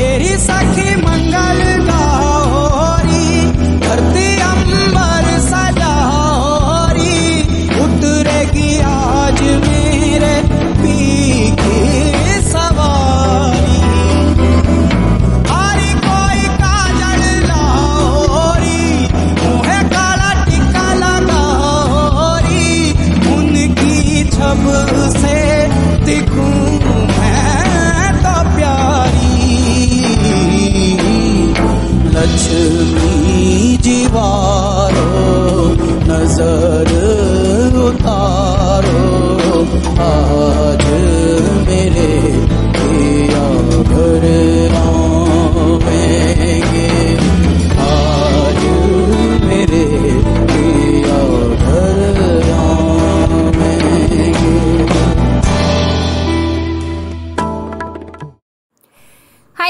तेरी सखी मंगल गा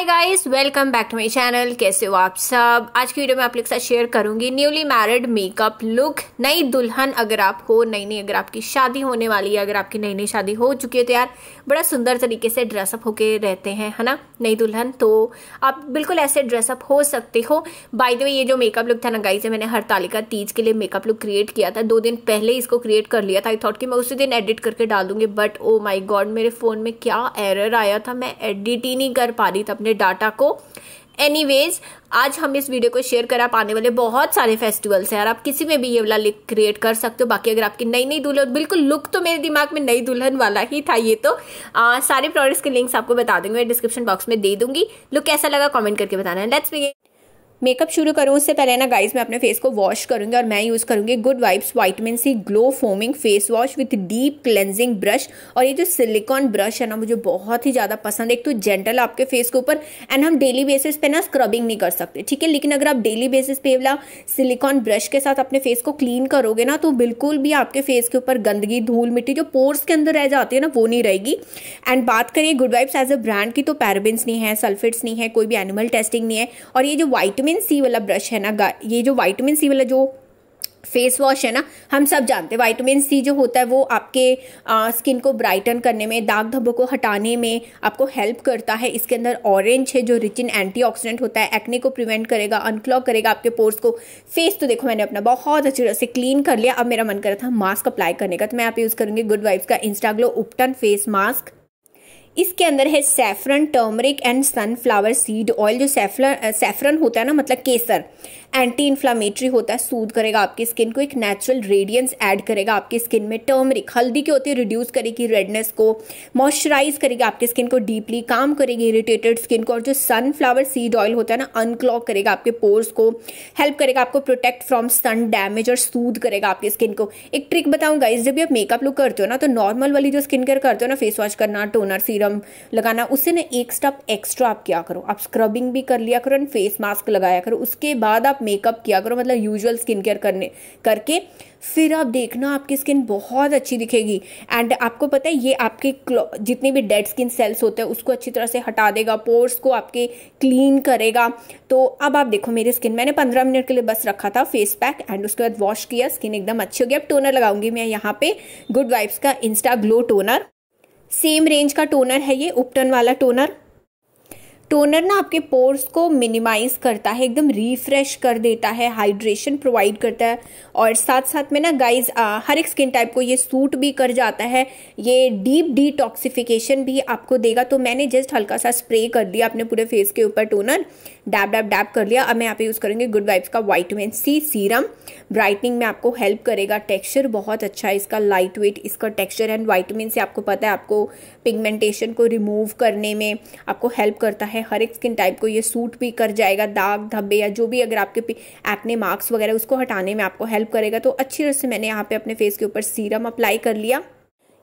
hi guys welcome back to my channel कैसे हो आप सब आज की वीडियो में आप लोग के साथ शेयर करूंगी न्यूली मैरिड मेकअप लुक नई दुल्हन अगर आप हो नई नई अगर आपकी शादी होने वाली है अगर आपकी नई नई शादी हो चुकी है तो यार बड़ा सुंदर तरीके से ड्रेसअप होके रहते हैं है ना नई दुल्हन तो आप बिल्कुल ऐसे ड्रेसअप हो सकते हो बाई द वे ये जो मेकअप लुक था ना गाइस मैंने हर तालिका तीज के लिए मेकअप लुक क्रिएट किया था दो दिन पहले इसको क्रिएट कर लिया था आई थॉट कि मैं उसी दिन एडिट करके डाल दूंगी but oh oh my god मेरे फ़ोन में क्या एरर आया था मैं एडिट ही नहीं कर पा रही था अपने अपने डाटा को एनीवेज आज हम इस वीडियो को शेयर करा पाने वाले बहुत सारे फेस्टिवल्स हैं और आप किसी में भी ये वाला लिख क्रिएट कर सकते हो बाकी अगर आपकी नई नई दुल्हन बिल्कुल लुक तो मेरे दिमाग में नई दुल्हन वाला ही था ये तो आ, सारे प्रोडक्ट्स के लिंक्स आपको बता दूंगी मैं डिस्क्रिप्शन बॉक्स में दे दूंगी लुक कैसा लगा कॉमेंट करके बताना है लेट्स बिगिन मेकअप शुरू करूँ उससे पहले ना गाइज मैं अपने फेस को वॉश करूँगी और मैं यूज़ करूँगी Good Vibes vitamin C glow foaming face wash with deep cleansing brush और ये जो सिलिकॉन ब्रश है ना मुझे बहुत ही ज़्यादा पसंद है एक तो जेंटल आपके फेस के ऊपर एंड हम डेली बेसिस पे ना स्क्रबिंग नहीं कर सकते ठीक है लेकिन अगर आप डेली बेसिस पे वाला सिलिकॉन ब्रश के साथ अपने फेस को क्लीन करोगे ना तो बिल्कुल भी आपके फेस के ऊपर गंदगी धूल मिट्टी जो पोर्स के अंदर रह जाती है ना वो नहीं रहेगी एंड बात करें Good Vibes as a brand की तो पैराबिन्स नहीं है सल्फेट्स नहीं है कोई भी एनिमल टेस्टिंग नहीं है और ये जो वाइटमिन वाइटामिन सी वाला ब्रश है ना ये जो वाइटमिन सी वाला जो फेस वॉश है ना हम सब जानते हैं वाइटमिन सी जो होता है वो आपके आ, स्किन को ब्राइटन करने में दाग धब्बों को हटाने में आपको हेल्प करता है इसके अंदर ऑरेंज है जो रिच इन एंटीऑक्सीडेंट होता है एक्ने को प्रिवेंट करेगा अनक्लॉक करेगा आपके पोर्स को फेस तो देखो मैंने अपना बहुत अच्छी तरह से क्लीन कर लिया अब मेरा मन कर रहा था मास्क अप्लाई करने का तो मैं आप यूज़ करूँगी गुड वाइब्स का इंस्टाग्लो उपटन फेस मास्क इसके अंदर है saffron turmeric and sunflower seed oil जो सैफरन सेफ्रन होता है ना मतलब केसर एंटी इन्फ्लामेटरी होता है सूद करेगा आपकी स्किन को एक नेचुरल रेडियंस ऐड करेगा आपकी स्किन में टर्मरिक हल्दी की होती है रिड्यूस करेगी रेडनेस को मॉइस्चराइज करेगी आपकी स्किन को डीपली काम करेगी इरिटेटेड स्किन को और जो सनफ्लावर सीड ऑयल होता है ना अनक्लॉक करेगा आपके पोर्स को हेल्प करेगा आपको प्रोटेक्ट फ्रॉम सन डैमेज और सूद करेगा आपकी स्किन को एक ट्रिक बताऊंगा इस जब भी आप मेकअप लुक करते हो ना तो नॉर्मल वाली जो स्किन केयर करते हो ना फेस वॉश करना टोनर सीरम लगाना उससे ना एक स्टेप एक्स्ट्रा आप क्या करो आप स्क्रबिंग भी कर लिया करो एंड फेस मास्क लगाया करो उसके बाद आप मेकअप किया करो मतलब यूजुअल स्किन केयर करने करके फिर आप देखना आपकी स्किन बहुत अच्छी दिखेगी एंड आपको पता है ये आपके जितने भी डेड स्किन सेल्स होते हैं उसको अच्छी तरह से हटा देगा पोर्स को आपके क्लीन करेगा तो अब आप देखो मेरी स्किन मैंने पंद्रह मिनट के लिए बस रखा था फेस पैक एंड उसके बाद वॉश किया स्किन एकदम अच्छी होगी अब टोनर लगाऊंगी मैं यहाँ पे गुड वाइब्स का insta glow toner same range का टोनर है ये उपटन वाला टोनर टोनर ना आपके पोर्स को मिनिमाइज करता है एकदम रिफ्रेश कर देता है हाइड्रेशन प्रोवाइड करता है और साथ साथ में ना गाइज हर एक स्किन टाइप को ये सूट भी कर जाता है ये डीप डिटॉक्सिफिकेशन भी आपको देगा तो मैंने जस्ट हल्का सा स्प्रे कर दिया अपने पूरे फेस के ऊपर टोनर डैब डैब डैब कर लिया अब मैं यहाँ पे यूज़ करूँगी गुड वाइब्स का वाइटमिन सी सीरम ब्राइटनिंग में आपको हेल्प करेगा टेक्सचर बहुत अच्छा है इसका लाइट वेट इसका टेक्स्चर एंड वाइटमिन से आपको पता है आपको पिगमेंटेशन को रिमूव करने में आपको हेल्प करता है है हर एक स्किन टाइप को ये सूट भी कर जाएगा दाग धब्बे या जो भी अगर आपके एक्ने मार्क्स वगैरह उसको हटाने में आपको हेल्प करेगा तो अच्छी तरह से मैंने यहाँ पे अपने फेस के ऊपर सीरम अप्लाई कर लिया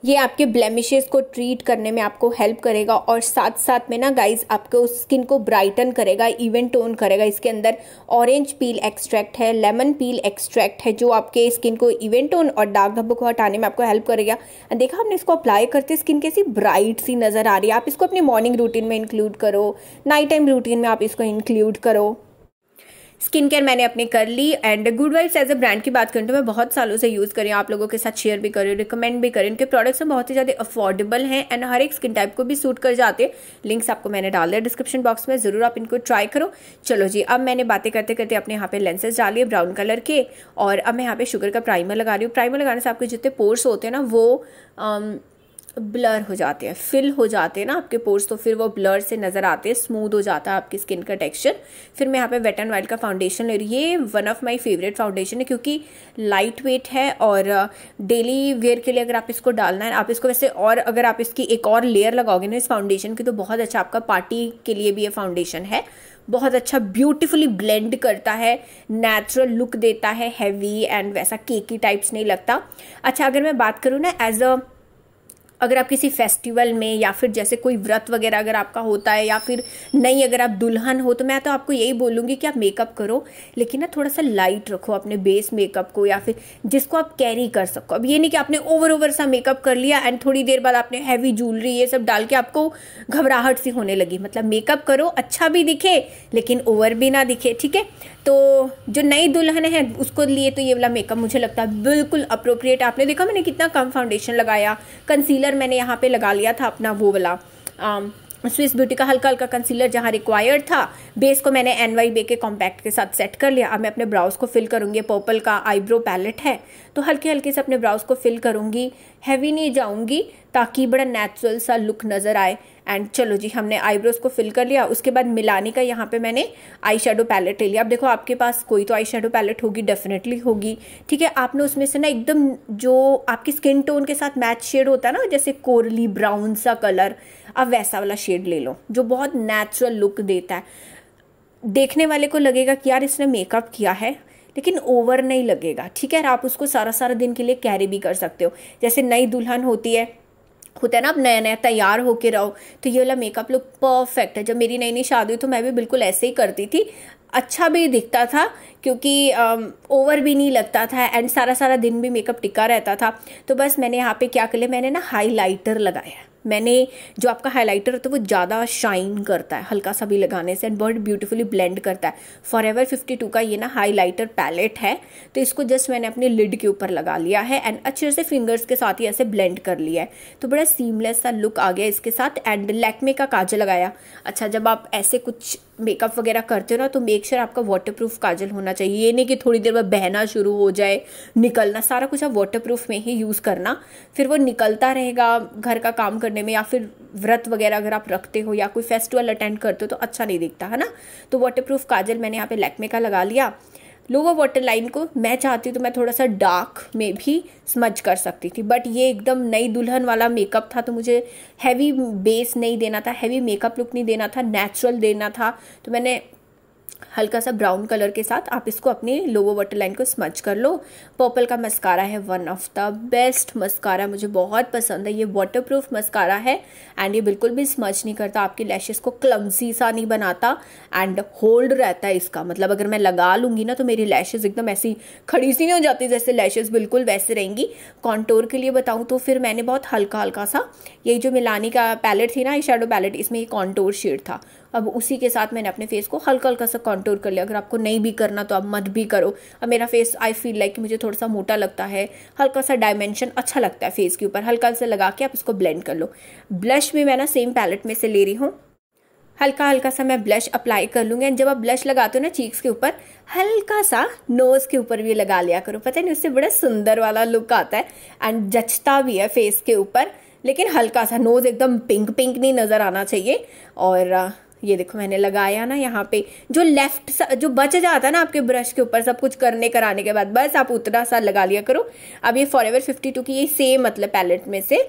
ये आपके ब्लेमिशेस को ट्रीट करने में आपको हेल्प करेगा और साथ साथ में ना गाइज आपके उस स्किन को ब्राइटन करेगा इवन टोन करेगा इसके अंदर ऑरेंज पील एक्सट्रैक्ट है लेमन पील एक्सट्रैक्ट है जो आपके स्किन को इवन टोन और डार्क धब्बों को हटाने में आपको हेल्प करेगा देखा आपने इसको अप्लाई करते स्किन कैसी ब्राइट सी नज़र आ रही है आप इसको अपने मॉर्निंग रूटीन में इंक्लूड करो नाइट टाइम रूटीन में आप इसको इंक्लूड करो स्किन केयर मैंने अपने कर ली and Good Vibes as a brand की बात करूँ तो मैं बहुत सालों से यूज़ करी आप लोगों के साथ शेयर भी करी रिकमेंड भी करी इनके प्रोडक्ट्स में बहुत ही ज़्यादा अफोर्डेबल हैं एंड हर एक स्किन टाइप को भी सूट कर जाते हैं लिंक्स आपको मैंने डाल दिया डिस्क्रिप्शन बॉक्स में ज़रूर आप इनको ट्राई करो चलो जी अब मैंने बातें करते करते अपने यहाँ पे लेंसेज डाले ब्राउन कलर के और अब मैं यहाँ पे शुगर का प्राइमर लगा रही हूँ प्राइमर लगाने से आपके जितने पोर्स होते हैं ना वो um, ब्लर हो जाते हैं फिल हो जाते हैं ना आपके पोर्स तो फिर वो ब्लर से नज़र आते हैं स्मूथ हो जाता है आपकी स्किन का टेक्सचर फिर मैं यहाँ पे वेट एंड वाइल्ड का फाउंडेशन ले रही ये one of my favourite foundation है क्योंकि लाइट वेट है और डेली uh, वेयर के लिए अगर आप इसको डालना है आप इसको वैसे और अगर आप इसकी एक और लेयर लगाओगे ना इस फाउंडेशन की तो बहुत अच्छा आपका पार्टी के लिए भी ये फाउंडेशन है बहुत अच्छा ब्यूटीफुली ब्लेंड करता है नेचुरल लुक देता है हैवी एंड वैसा केकी टाइप्स नहीं लगता अच्छा अगर मैं बात करूँ ना एज अ अगर आप किसी फेस्टिवल में या फिर जैसे कोई व्रत वगैरह अगर आपका होता है या फिर नहीं अगर आप दुल्हन हो तो मैं तो आपको यही बोलूँगी कि आप मेकअप करो लेकिन ना थोड़ा सा लाइट रखो अपने बेस मेकअप को या फिर जिसको आप कैरी कर सको अब ये नहीं कि आपने ओवर ओवर सा मेकअप कर लिया एंड थोड़ी देर बाद आपने हैवी ज्वेलरी ये सब डाल के आपको घबराहट सी होने लगी मतलब मेकअप करो अच्छा भी दिखे लेकिन ओवर भी ना दिखे ठीक है तो जो नई दुल्हन है उसको लिए तो ये वाला मेकअप मुझे लगता है बिल्कुल अप्रोप्रिएट आपने देखा मैंने कितना कम फाउंडेशन लगाया कंसीलर मैंने यहाँ पे लगा लिया था अपना वो वाला स्विस ब्यूटी का हल्का हल्का कंसीलर जहाँ रिक्वायर्ड था बेस को मैंने एन वाई बे के कॉम्पैक्ट के साथ सेट कर लिया अब मैं अपने ब्राउज को फिल करूँगी पर्पल का आईब्रो पैलेट है तो हल्के हल्के से अपने ब्राउज को फिल करूँगी हैवी नहीं जाऊँगी ताकि बड़ा नेचुरल सा लुक नज़र आए एंड चलो जी हमने आईब्रोज को फिल कर लिया उसके बाद मिलाने का यहाँ पे मैंने आई शेडो पैलेट ले लिया अब देखो आपके पास कोई तो आई शेडो पैलेट होगी डेफिनेटली होगी ठीक है आपने उसमें से ना एकदम जो आपकी स्किन टोन के साथ मैच शेड होता है ना जैसे कोरली ब्राउन सा कलर अब वैसा वाला शेड ले लो जो बहुत नेचुरल लुक देता है देखने वाले को लगेगा कि यार इसने मेकअप किया है लेकिन ओवर नहीं लगेगा ठीक है आप उसको सारा सारा दिन के लिए कैरी भी कर सकते हो जैसे नई दुल्हन होती है होता है ना आप नया नया तैयार होके रहो तो ये वाला मेकअप लुक परफेक्ट है जब मेरी नई नई शादी हुई तो मैं भी बिल्कुल ऐसे ही करती थी अच्छा भी दिखता था क्योंकि ओवर भी नहीं लगता था एंड सारा सारा दिन भी मेकअप टिका रहता था तो बस मैंने यहाँ पे क्या कर लिया मैंने ना हाईलाइटर लगाया मैंने जो आपका हाइलाइटर होता है वो ज़्यादा शाइन करता है हल्का सा भी लगाने से एंड बहुत ब्यूटीफुली ब्लेंड करता है फॉर एवर फिफ्टी टू का ये ना हाईलाइटर पैलेट है तो इसको जस्ट मैंने अपने लिड के ऊपर लगा लिया है एंड अच्छे से फिंगर्स के साथ ही ऐसे ब्लेंड कर लिया है तो बड़ा सीमलेस सा लुक आ गया इसके साथ एंड लैकमे का काजल लगाया अच्छा जब आप ऐसे कुछ मेकअप वगैरह करते हो ना तो मेक श्योर आपका वाटरप्रूफ काजल होना चाहिए ये नहीं कि थोड़ी देर बाद बहना शुरू हो जाए निकलना सारा कुछ आप वाटरप्रूफ में ही यूज़ करना फिर वो निकलता रहेगा घर का काम करने में या फिर व्रत वगैरह अगर आप रखते हो या कोई फेस्टिवल अटेंड करते हो तो अच्छा नहीं दिखता है ना तो वाटर काजल मैंने यहाँ पे लैक्मे का लगा लिया लोअर वाटर लाइन को मैं चाहती तो मैं थोड़ा सा डार्क में भी स्मज कर सकती थी बट ये एकदम नई दुल्हन वाला मेकअप था तो मुझे हैवी बेस नहीं देना था हैवी मेकअप लुक नहीं देना था नेचुरल देना था तो मैंने हल्का सा ब्राउन कलर के साथ आप इसको अपने लोअर वाटर लाइन को स्मच कर लो पर्पल का मस्कारा है one of the best mascara मुझे बहुत पसंद है ये वाटर प्रूफ मस्कारा है एंड ये बिल्कुल भी स्मच नहीं करता आपकी लैशेज़ को क्लम्सी सा नहीं बनाता एंड होल्ड रहता है इसका मतलब अगर मैं लगा लूँगी ना तो मेरी लैशेज़ एकदम ऐसी खड़ी सी नहीं हो जाती जैसे लैशेज़ बिल्कुल वैसे रहेंगी कॉन्टोर के लिए बताऊँ तो फिर मैंने बहुत हल्का हल्का सा यही जो मिलानी का पैलेट थी ना ये पैलेट इसमें ये कॉन्टोर शेड था अब उसी के साथ मैंने अपने फेस को हल्का हल्का सा कॉन्टोर कर लिया अगर आपको नहीं भी करना तो आप मत भी करो अब मेरा फेस आई फील लाइक मुझे थोड़ा सा मोटा लगता है हल्का सा डायमेंशन अच्छा लगता है फेस के ऊपर हल्का सा लगा के आप उसको ब्लेंड कर लो ब्लश भी मैं ना सेम पैलेट में से ले रही हूँ हल्का हल्का सा मैं ब्लश अप्लाई कर लूँगी एंड जब आप ब्लश लगाते हो ना चीक्स के ऊपर हल्का सा नोज के ऊपर भी लगा लिया करो पता नहीं उससे बड़ा सुंदर वाला लुक आता है एंड जचता भी है फेस के ऊपर लेकिन हल्का सा नोज एकदम पिंक पिंक नहीं नज़र आना चाहिए और ये देखो मैंने लगाया ना यहाँ पे जो लेफ्ट जो बच जाता है ना आपके ब्रश के ऊपर सब कुछ करने कराने के बाद बस आप उतना सा लगा लिया करो अब ये फॉर एवर फिफ्टी टू की ये सेम मतलब पैलेट में से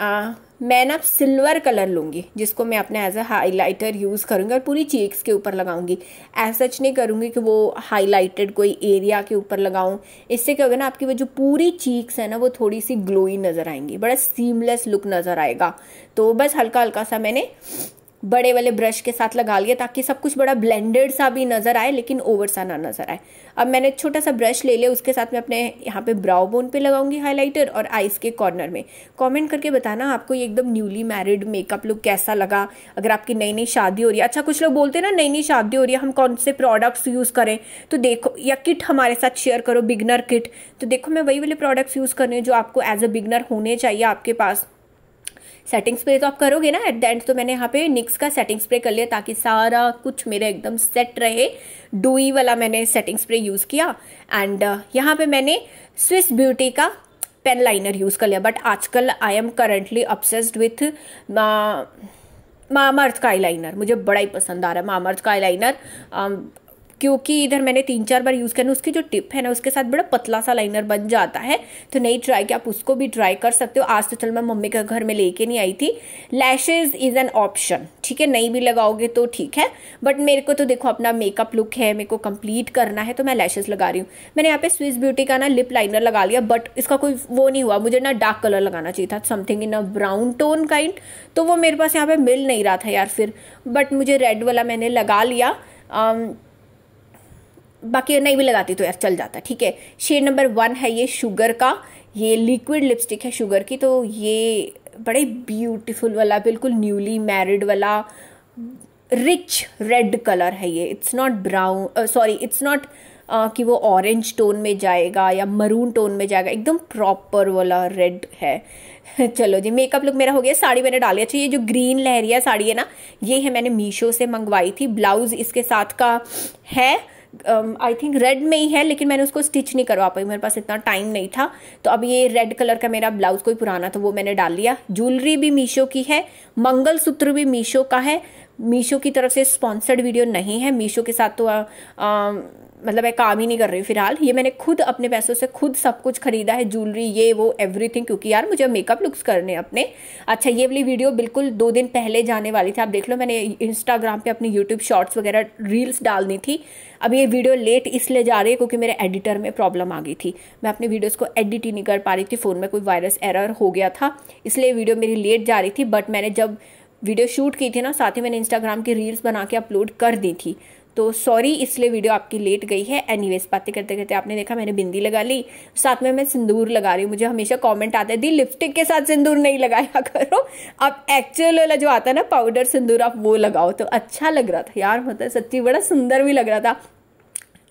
आ, मैं ना सिल्वर कलर लूंगी जिसको मैं अपने एज अ हाईलाइटर यूज़ करूँगी और पूरी चीक्स के ऊपर लगाऊंगी ऐसा सच नहीं करूंगी कि वो हाईलाइटेड कोई एरिया के ऊपर लगाऊं इससे क्या होगा ना आपकी वो जो पूरी चीक्स है ना वो थोड़ी सी ग्लोई नज़र आएंगी बड़ा सीमलेस लुक नज़र आएगा तो बस हल्का हल्का सा मैंने बड़े वाले ब्रश के साथ लगा लिया ताकि सब कुछ बड़ा ब्लेंडेड सा भी नज़र आए लेकिन ओवर सा ना नज़र आए अब मैंने छोटा सा ब्रश ले लिया उसके साथ मैं अपने यहाँ पे ब्राउ बोन पे लगाऊंगी हाइलाइटर और आइज़ के कॉर्नर में कमेंट करके बताना आपको ये एकदम न्यूली मैरिड मेकअप लुक कैसा लगा अगर आपकी नई नई शादी हो रही है अच्छा कुछ लोग बोलते हैं ना नई नई शादी हो रही है हम कौन से प्रोडक्ट्स यूज़ करें तो देखो या किट हमारे साथ शेयर करो बिगनर किट तो देखो मैं वही वाले प्रोडक्ट्स यूज़ कर रही हूँ जो आपको एज अ बिगनर होने चाहिए आपके पास सेटिंग स्प्रे तो आप करोगे ना एट द एंड तो मैंने यहाँ पे निक्स का सेटिंग स्प्रे कर लिया ताकि सारा कुछ मेरा एकदम सेट रहे डूई वाला मैंने सेटिंग स्प्रे यूज़ किया एंड uh, यहाँ पे मैंने स्विस ब्यूटी का पेन लाइनर यूज़ कर लिया बट आजकल I am currently obsessed with Mamaearth का आई लाइनर मुझे बड़ा ही पसंद आ रहा है मामर्थ का आई लाइनर क्योंकि इधर मैंने तीन चार बार यूज़ करना उसकी जो टिप है ना उसके साथ बड़ा पतला सा लाइनर बन जाता है तो नहीं ट्राई किया आप उसको भी ट्राई कर सकते हो आज तो चल मैं मम्मी के घर में लेके नहीं आई थी लैशेज इज़ एन ऑप्शन ठीक है नहीं भी लगाओगे तो ठीक है बट मेरे को तो देखो अपना मेकअप लुक है मेरे को कंप्लीट करना है तो मैं लैशेज लगा रही हूँ मैंने यहाँ पे स्विस ब्यूटी का ना लिप लाइनर लगा लिया बट इसका कोई वो नहीं हुआ मुझे ना डार्क कलर लगाना चाहिए था something in a brown tone kind तो वो मेरे पास यहाँ पे मिल नहीं रहा था यार फिर बट मुझे रेड वाला मैंने लगा लिया um, बाकी नहीं भी लगाती तो यार चल जाता ठीक है शेड नंबर वन है ये शुगर का ये लिक्विड लिपस्टिक है शुगर की तो ये बड़े ब्यूटीफुल वाला बिल्कुल न्यूली मैरिड वाला रिच रेड कलर है ये it's not brown sorry it's not कि वो ऑरेंज टोन में जाएगा या मरून टोन में जाएगा एकदम प्रॉपर वाला रेड है चलो जी मेकअप लुक मेरा हो गया साड़ी मैंने डाली अच्छा ये जो ग्रीन लहरिया साड़ी है ना ये है मैंने मीशो से मंगवाई थी ब्लाउज़ इसके साथ का है आई थिंक रेड में ही है लेकिन मैंने उसको स्टिच नहीं करवा पाई मेरे पास इतना टाइम नहीं था तो अब ये रेड कलर का मेरा ब्लाउज कोई पुराना था तो वो मैंने डाल लिया ज्वेलरी भी मीशो की है मंगल सूत्र भी मीशो का है मीशो की तरफ से स्पॉन्सर्ड वीडियो नहीं है मीशो के साथ तो आ, आ, मतलब मैं काम ही नहीं कर रही हूँ फिलहाल ये मैंने खुद अपने पैसों से खुद सब कुछ खरीदा है ज्वेलरी ये वो एवरीथिंग क्योंकि यार मुझे मेकअप लुक्स करने अपने अच्छा ये वाली वीडियो बिल्कुल दो दिन पहले जाने वाली थी आप देख लो मैंने इंस्टाग्राम पे अपनी यूट्यूब शॉर्ट्स वगैरह रील्स डालनी थी अब ये वीडियो लेट इसलिए जा रही है क्योंकि मेरे एडिटर में प्रॉब्लम आ गई थी मैं अपनी वीडियोज़ को एडिट ही नहीं कर पा रही थी फ़ोन में कोई वायरस एरर हो गया था इसलिए वीडियो मेरी लेट जा रही थी बट मैंने जब वीडियो शूट की थी ना साथ ही मैंने इंस्टाग्राम की रील्स बना के अपलोड कर दी थी तो सॉरी इसलिए वीडियो आपकी लेट गई है एनी वेज बातें करते करते आपने देखा मैंने बिंदी लगा ली साथ में मैं सिंदूर लगा रही हूँ मुझे हमेशा कमेंट आता है दी लिपस्टिक के साथ सिंदूर नहीं लगाया करो आप एक्चुअल वाला जो आता है ना पाउडर सिंदूर आप वो लगाओ तो अच्छा लग रहा था यार मतलब सच्ची बड़ा सुंदर भी लग रहा था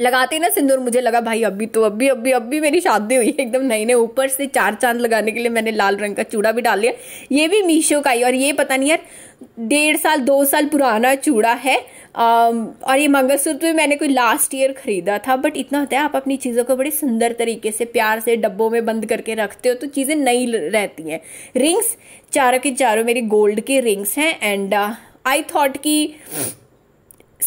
लगाते ना सिंदूर मुझे लगा भाई अभी तो अभी अभी अभी मेरी शादी हुई है एकदम नई नए ऊपर से चार चांद लगाने के लिए मैंने लाल रंग का चूड़ा भी डाल लिया ये भी मीशो का ही और ये पता नहीं यार डेढ़ साल दो साल पुराना चूड़ा है Um, और ये मंगलसूत्र भी तो मैंने कोई लास्ट ईयर ख़रीदा था बट इतना होता है आप अपनी चीज़ों को बड़े सुंदर तरीके से प्यार से डब्बों में बंद करके रखते हो तो चीज़ें नई रहती हैं रिंग्स चारों के चारों मेरी गोल्ड के रिंग्स हैं एंड आई थॉट की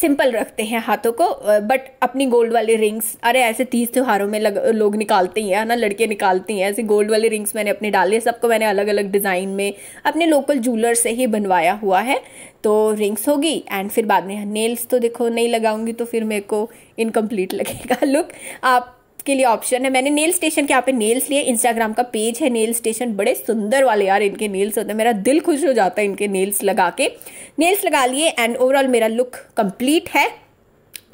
सिंपल रखते हैं हाथों को बट अपनी गोल्ड वाले रिंग्स अरे ऐसे तीज त्योहारों में लग, लोग निकालते ही हैं ना लड़के निकालते हैं ऐसे गोल्ड वाले रिंग्स मैंने अपने डाले सबको मैंने अलग अलग डिज़ाइन में अपने लोकल जूलर से ही बनवाया हुआ है तो रिंग्स होगी एंड फिर बाद में नेल्स तो देखो नहीं लगाऊंगी तो फिर मेरे को इनकम्प्लीट लगेगा लुक आप के लिए ऑप्शन है मैंने नेल स्टेशन के यहाँ पे नेल्स लिए इंस्टाग्राम का पेज है नेल स्टेशन बड़े सुंदर वाले यार इनके नेल्स होते हैं मेरा दिल खुश हो जाता है इनके नेल्स लगा के नेल्स लगा लिए एंड ओवरऑल मेरा लुक कंप्लीट है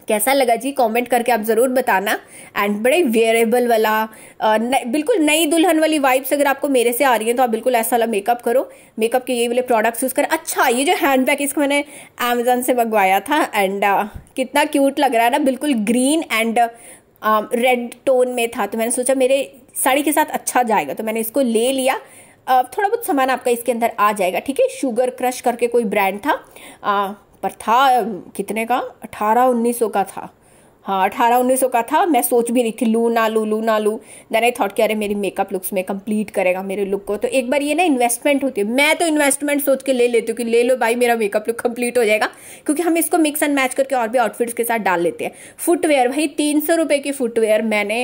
कैसा लगा जी कमेंट करके आप ज़रूर बताना एंड बड़े वेयरेबल वाला न, बिल्कुल नई दुल्हन वाली वाइब्स अगर आपको मेरे से आ रही है तो आप बिल्कुल ऐसा वाला मेकअप करो मेकअप के ये वाले प्रोडक्ट्स यूज़ कर अच्छा ये जो हैंड बैग इसको मैंने अमेजोन से मंगवाया था एंड uh, कितना क्यूट लग रहा है ना बिल्कुल green and red um, tone में था तो मैंने सोचा मेरे साड़ी के साथ अच्छा जाएगा तो मैंने इसको ले लिया uh, थोड़ा बहुत सामान आपका इसके अंदर आ जाएगा ठीक है शुगर क्रश करके कोई ब्रांड था uh, पर था कितने का अठारह उन्नीस सौ का था हाँ अठारह उन्नीस सौ का था मैं सोच भी रही थी लू ना लू लू ना लू देन आई थॉट कि अरे मेरी मेकअप लुक्स में कंप्लीट करेगा मेरे लुक को तो एक बार ये ना इन्वेस्टमेंट होती है मैं तो इन्वेस्टमेंट सोच के ले लेती हूँ कि ले लो भाई मेरा मेकअप लुक कंप्लीट हो जाएगा क्योंकि हम इसको मिक्स एंड मैच करके और भी आउटफिट्स के साथ डाल लेते हैं फुटवेयर भाई तीन सौ रुपये की फुटवेयर मैंने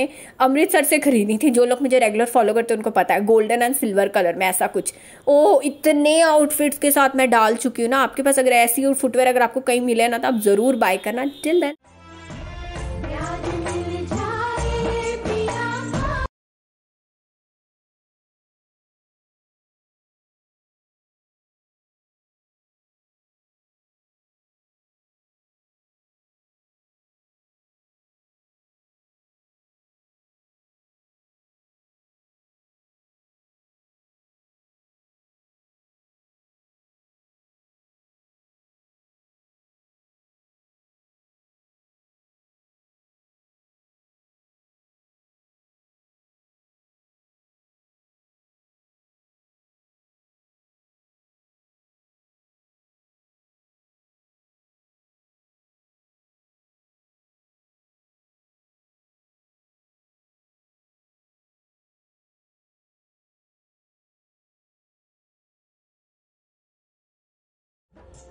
अमृतसर से खरीदी थी जो लोग मुझे रेगुलर फॉलो करते हैं उनको पता है गोल्डन एंड सिल्वर कलर में ऐसा कुछ ओ इतने आउटफिट्स के साथ मैं डाल चुकी हूँ ना आपके पास अगर ऐसी फुटवेयर अगर आपको कहीं मिले ना तो आप ज़रूर बाय करना टिल देन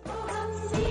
Oh, I'm